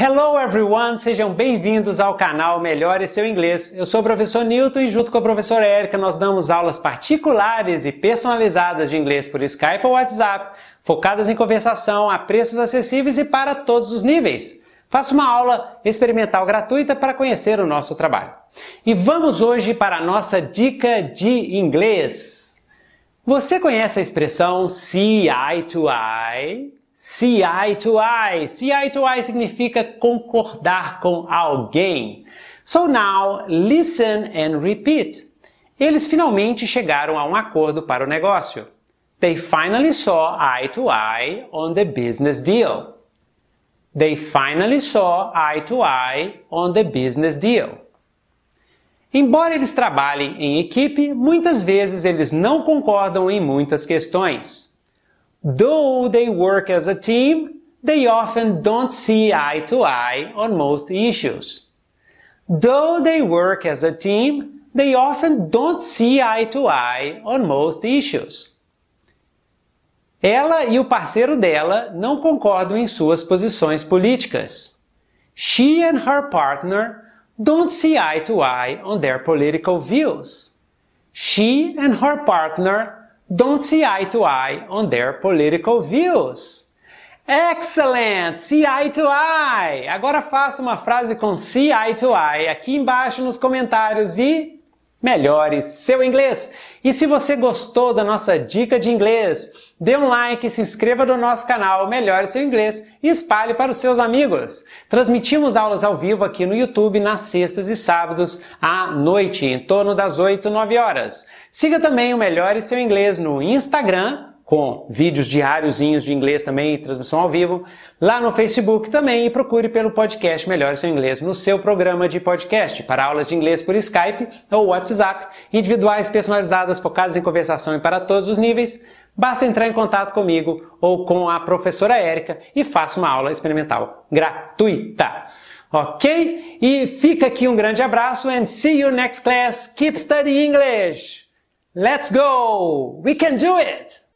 Hello everyone, sejam bem-vindos ao canal Melhore Seu Inglês. Eu sou o professor Newton e junto com a professora Érica nós damos aulas particulares e personalizadas de inglês por Skype ou WhatsApp, focadas em conversação a preços acessíveis e para todos os níveis. Faça uma aula experimental gratuita para conhecer o nosso trabalho. E vamos hoje para a nossa dica de inglês. Você conhece a expressão see eye to eye? See eye to eye. See eye to eye significa concordar com alguém. So now, listen and repeat. Eles finalmente chegaram a um acordo para o negócio. They finally saw eye to eye on the business deal. They finally saw eye to eye on the business deal. Embora eles trabalhem em equipe, muitas vezes eles não concordam em muitas questões. Though they work as a team, they often don't see eye to eye on most issues. Though they work as a team, they often don't see eye to eye on most issues. Ela e o parceiro dela não concordam em suas posições políticas. She and her partner don't see eye to eye on their political views. She and her partner don't see eye to eye on their political views. Excellent! See eye to eye! Agora faça uma frase com see eye to eye aqui embaixo nos comentários e melhore seu inglês. E se você gostou da nossa dica de inglês, dê um like, se inscreva no nosso canal Melhore Seu Inglês e espalhe para os seus amigos. Transmitimos aulas ao vivo aqui no YouTube nas sextas e sábados à noite, em torno das 8, 9 horas. Siga também o Melhore Seu Inglês no Instagram, com vídeos diáriozinhos de inglês também, transmissão ao vivo, lá no Facebook também e procure pelo podcast Melhor Seu Inglês no seu programa de podcast para aulas de inglês por Skype ou WhatsApp, individuais personalizadas focadas em conversação e para todos os níveis. Basta entrar em contato comigo ou com a professora Érica e faça uma aula experimental gratuita. Ok? E fica aqui um grande abraço and see you next class. Keep studying English. Let's go! We can do it!